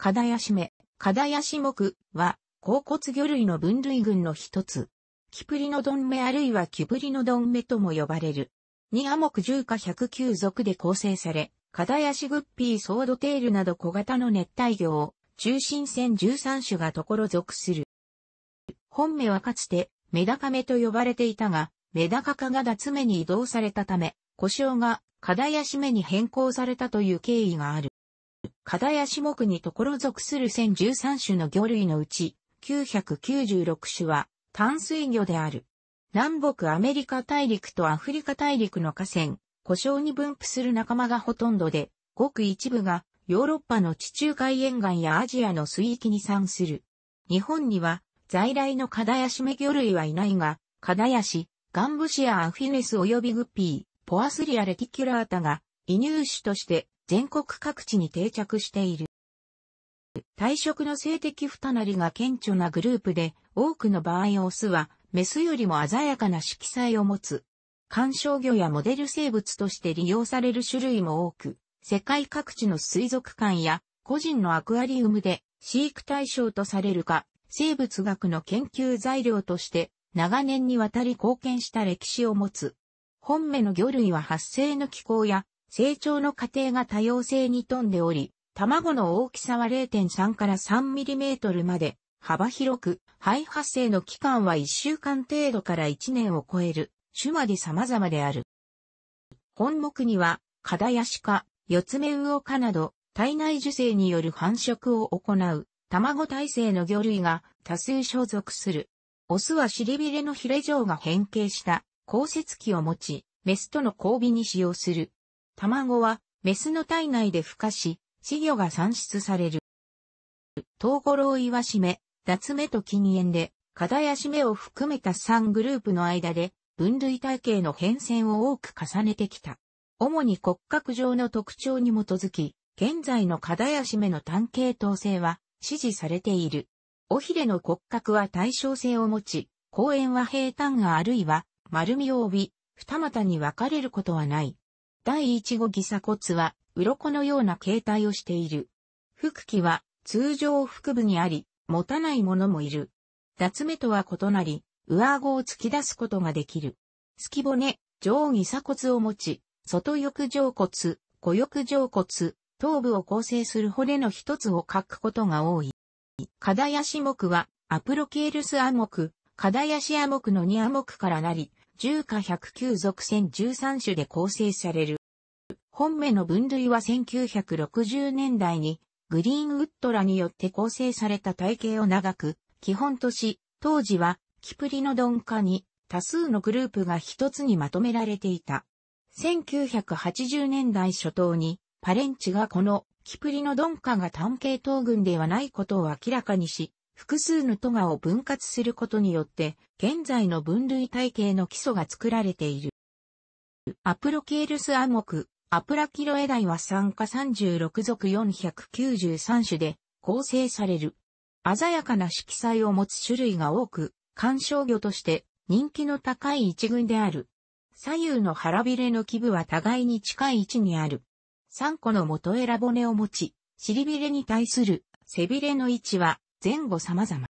かだやしめ、かだやし木は、甲骨魚類の分類群の一つ。キプリノドンメあるいはキプリノドンメとも呼ばれる。ニア目10か109属で構成され、カダヤシグッピーソードテールなど小型の熱帯魚を、中心線13種がところ属する。本目はかつて、メダカメと呼ばれていたが、メダカ化が脱目に移動されたため、故障がカダヤシ目に変更されたという経緯がある。ダヤシ種目にところ属する1013種の魚類のうち、996種は淡水魚である。南北アメリカ大陸とアフリカ大陸の河川、故障に分布する仲間がほとんどで、ごく一部がヨーロッパの地中海沿岸やアジアの水域に産する。日本には在来のカダヤシメ魚類はいないが、カダヤシ、ガンブシアアフィネス及びグッピー、ポアスリアレティキュラータが、移入種として全国各地に定着している。退職の性的不たなりが顕著なグループで、多くの場合オスは、メスよりも鮮やかな色彩を持つ。観賞魚やモデル生物として利用される種類も多く、世界各地の水族館や個人のアクアリウムで飼育対象とされるか、生物学の研究材料として長年にわたり貢献した歴史を持つ。本目の魚類は発生の気候や成長の過程が多様性に富んでおり、卵の大きさは0.3から 3mm まで幅広く、肺発生の期間は1週間程度から1年を超える、種まで様々である。本目には、カダヤシカ、四つ目魚カなど、体内受精による繁殖を行う、卵体制の魚類が多数所属する。オスは尻びれのヒレ状が変形した、降雪器を持ち、メスとの交尾に使用する。卵は、メスの体内で孵化し、稚魚が産出される。ウ五郎岩メ、め、ツ目と禁煙で、ダやシめを含めた3グループの間で、分類体系の変遷を多く重ねてきた。主に骨格上の特徴に基づき、現在のダやシめの単系統性は支持されている。尾ひれの骨格は対称性を持ち、公園は平坦があるいは丸みを帯び、二股に分かれることはない。第1号ギ鎖骨は、鱗のような形態をしている。腹器は、通常腹部にあり、持たないものもいる。脱目とは異なり、上顎を突き出すことができる。月骨、上下鎖骨を持ち、外翼上骨、小翼上骨、頭部を構成する骨の一つを書くことが多い。カダヤシ目は、アプロケールスア目、カダヤシア目の2ア目からなり、10か109属線13種で構成される。本目の分類は1960年代にグリーンウッドらによって構成された体系を長く基本とし、当時はキプリノドン化に多数のグループが一つにまとめられていた。1980年代初頭にパレンチがこのキプリノドン化が単系統群ではないことを明らかにし、複数のトガを分割することによって現在の分類体系の基礎が作られている。アプロケールス暗黙アプラキロエダイは酸化36属493種で構成される。鮮やかな色彩を持つ種類が多く、観賞魚として人気の高い一群である。左右の腹びれの基部は互いに近い位置にある。3個の元エラ骨を持ち、尻びれに対する背びれの位置は前後様々。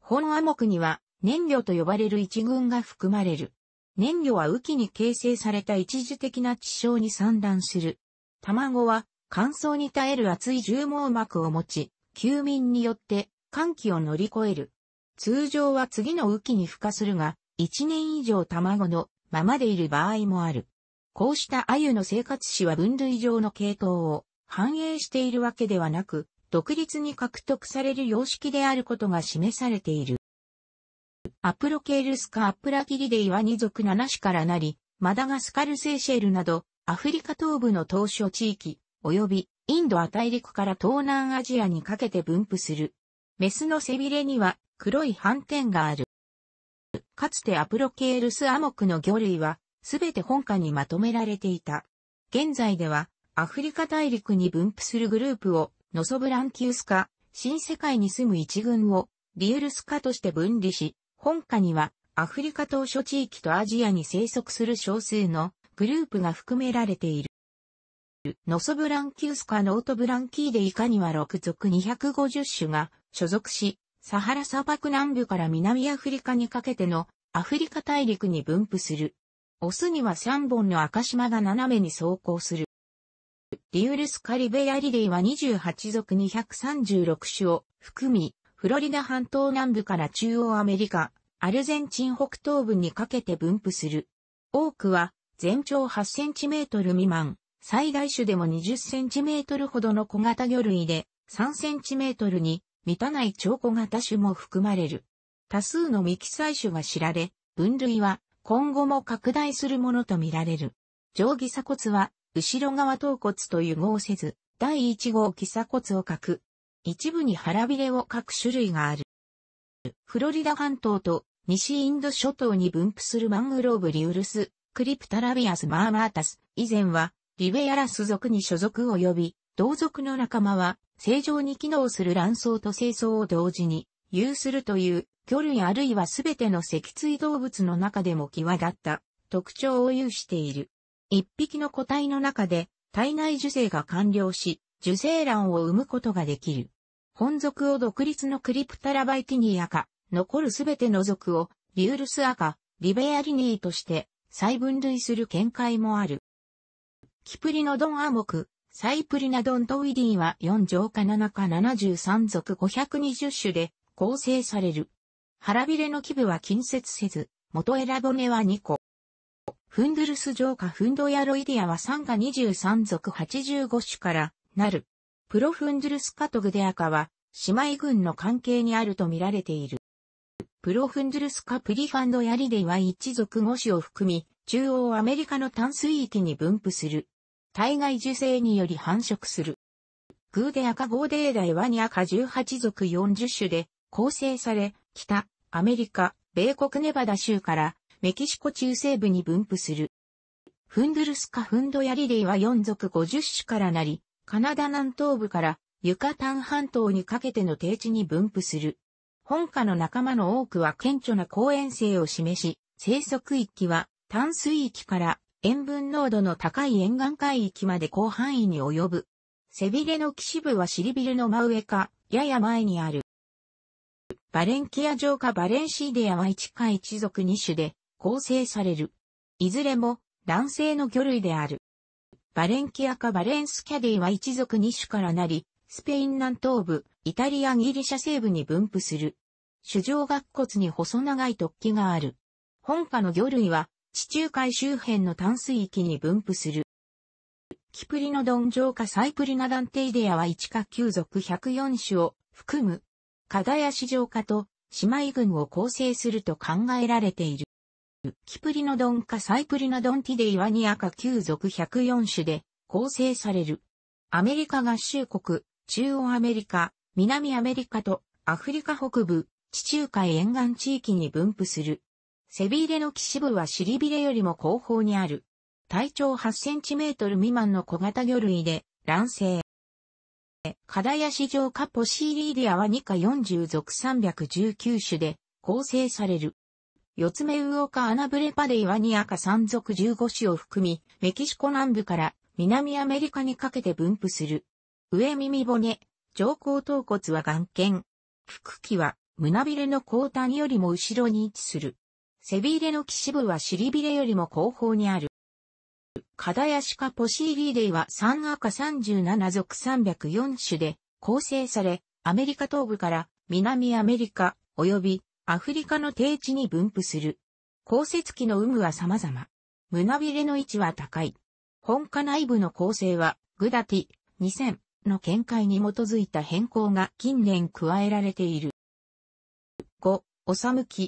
本モクには、燃魚と呼ばれる一群が含まれる。燃魚は雨季に形成された一時的な地層に産卵する。卵は乾燥に耐える厚い重網膜を持ち、休眠によって寒気を乗り越える。通常は次の雨季に孵化するが、1年以上卵のままでいる場合もある。こうした鮎の生活史は分類上の系統を反映しているわけではなく、独立に獲得される様式であることが示されている。アプロケールスカアップラキリデイは2族7種からなり、マダガスカルセーシェルなど、アフリカ東部の島嶼地域、及びインドア大陸から東南アジアにかけて分布する。メスの背びれには黒い斑点がある。かつてアプロケールスアモクの魚類は、すべて本家にまとめられていた。現在では、アフリカ大陸に分布するグループを、ノソブランキウスカ、新世界に住む一群を、リエルスカとして分離し、本家にはアフリカ島諸地域とアジアに生息する少数のグループが含められている。ノソブランキウスかノートブランキーで以下には6属250種が所属し、サハラ砂漠南部から南アフリカにかけてのアフリカ大陸に分布する。オスには3本の赤島が斜めに走行する。リウルスカリベアリデイは28属236種を含み、フロリダ半島南部から中央アメリカ、アルゼンチン北東部にかけて分布する。多くは全長8センチメートル未満、最大種でも20センチメートルほどの小型魚類で3センチメートルに満たない超小型種も含まれる。多数の未記載種が知られ、分類は今後も拡大するものとみられる。上下鎖骨は後ろ側頭骨と融合せず、第1号記鎖骨を書く。一部に腹びれを書く種類がある。フロリダ半島と西インド諸島に分布するマングローブリウルス、クリプタラビアスマーマータス、以前はリベアラス属に所属及び、同族の仲間は正常に機能する卵巣と精巣を同時に有するという魚類あるいはすべての脊椎動物の中でも際立った特徴を有している。一匹の個体の中で体内受精が完了し、受精卵を産むことができる。本属を独立のクリプタラバイティニアか、残るすべての属を、ュウルスアか、リベアリニーとして、再分類する見解もある。キプリノドンアモク、サイプリナドントウィディは4乗か7か73属520種で構成される。腹びれの基部は近接せず、元エラ骨は2個。フンドゥルス乗かフンドヤロイディアは3が23属85種からなる。プロフンドゥルスカとグデアカは、姉妹軍の関係にあると見られている。プロフンドゥルスカ・プリファンド・ヤリデイは一族5種を含み、中央アメリカの淡水域に分布する。体外受精により繁殖する。グーデアカ・ゴーデーダイワニアカ18族40種で構成され、北、アメリカ、米国ネバダ州からメキシコ中西部に分布する。フンドゥルスカ・フンド・ヤリデイは4族50種からなり、カナダ南東部からユカタン半島にかけての低地に分布する。本家の仲間の多くは顕著な公園性を示し、生息域は淡水域から塩分濃度の高い沿岸海域まで広範囲に及ぶ。背びれの基部は尻びれの真上か、やや前にある。バレンキア城下バレンシーディアは一か一族二種で構成される。いずれも男性の魚類である。バレンキアかバレンスキャディは一族二種からなり、スペイン南東部、イタリアギリシャ西部に分布する。主上学骨に細長い突起がある。本家の魚類は、地中海周辺の淡水域に分布する。キプリノドン上かサイプリナダンテイデアは1か9族104種を含む、カダヤシ上と姉妹群を構成すると考えられている。キプリノドンかサイプリノドンティデイワニアか旧属104種で構成される。アメリカ合衆国、中央アメリカ、南アメリカとアフリカ北部、地中海沿岸地域に分布する。背びれの騎士部は尻びれよりも後方にある。体長8センチメートル未満の小型魚類で、卵生。カダヤシジョウカポシーリーディアは2か40属319種で構成される。四つ目魚アナブレパデイワニアカ山賊15種を含み、メキシコ南部から南アメリカにかけて分布する。上耳骨、上甲頭骨は眼見。腹器は胸びれの後端よりも後ろに位置する。背びれの岸部は尻びれよりも後方にある。カダヤシカポシーリーデイは3赤37属304種で構成され、アメリカ東部から南アメリカ及びアフリカの低地に分布する。降雪期の有無は様々。胸びれの位置は高い。本家内部の構成は、グダティ2000の見解に基づいた変更が近年加えられている。5、おさむき、